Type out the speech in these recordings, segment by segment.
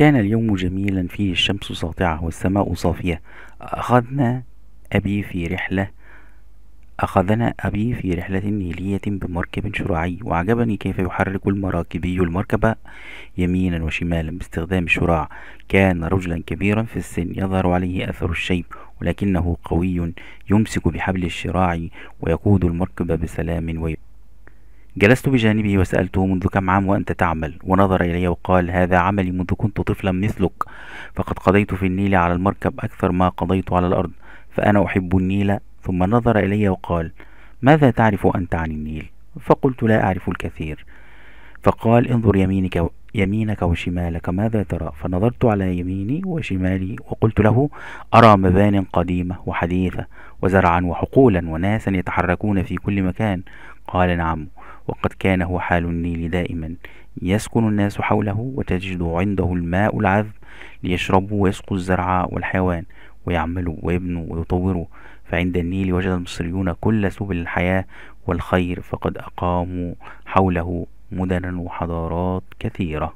كان اليوم جميلا فيه الشمس ساطعة والسماء صافية أخذنا أبي في رحلة أخذنا أبي في رحلة نيلية بمركب شراعي وعجبني كيف يحرك المراكبي المركبة يمينا وشمالا باستخدام شراع كان رجلا كبيرا في السن يظهر عليه أثر الشيب ولكنه قوي يمسك بحبل الشراع ويقود المركب بسلام ويبقى جلست بجانبه وسألته منذ كم عام وأنت تعمل ونظر إلي وقال هذا عملي منذ كنت طفلا مثلك فقد قضيت في النيل على المركب أكثر ما قضيت على الأرض فأنا أحب النيل ثم نظر إلي وقال ماذا تعرف أنت عن النيل فقلت لا أعرف الكثير فقال انظر يمينك يمينك وشمالك ماذا ترى فنظرت على يميني وشمالي وقلت له أرى مبان قديمة وحديثة وزرعا وحقولا وناسا يتحركون في كل مكان قال نعم وقد كان هو حال النيل دائما يسكن الناس حوله وتجد عنده الماء العذب ليشربوا ويسقوا الزرع والحيوان ويعملوا ويبنوا ويطوروا فعند النيل وجد المصريون كل سبل الحياة والخير فقد أقاموا حوله مدنا وحضارات كثيرة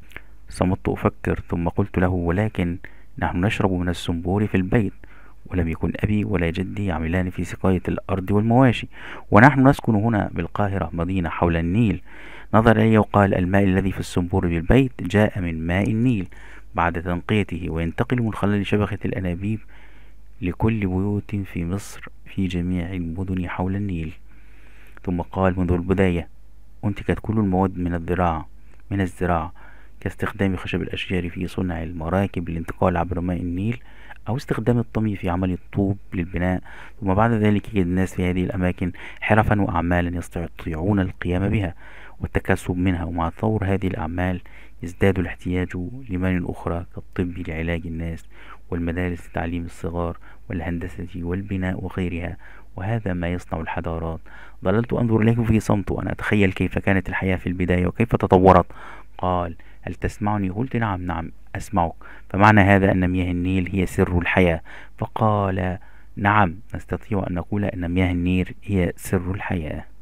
صمت أفكر ثم قلت له ولكن نحن نشرب من السنبور في البيت ولم يكن أبي ولا جدي يعملان في سقاية الأرض والمواشي ونحن نسكن هنا بالقاهرة مدينة حول النيل نظر إلي وقال الماء الذي في السنبور بالبيت جاء من ماء النيل بعد تنقيته وينتقل من خلال شبكة الأنابيب لكل بيوت في مصر في جميع المدن حول النيل ثم قال منذ البداية أنتجت كل المواد من الزراعة من الزراعة كاستخدام خشب الأشجار في صنع المراكب للانتقال عبر ماء النيل أو استخدام الطمي في عمل الطوب للبناء ثم بعد ذلك يجد الناس في هذه الأماكن حرفا وأعمالا يستطيعون القيام بها والتكسب منها ومع تطور هذه الأعمال يزداد الاحتياج لمال أخرى كالطب لعلاج الناس والمدارس لتعليم الصغار والهندسة والبناء وغيرها وهذا ما يصنع الحضارات ظللت أنظر إليه في صمت وأنا أتخيل كيف كانت الحياة في البداية وكيف تطورت قال هل تسمعني قلت نعم نعم أسمعك فمعنى هذا أن مياه النيل هي سر الحياة فقال نعم نستطيع أن نقول أن مياه النيل هي سر الحياة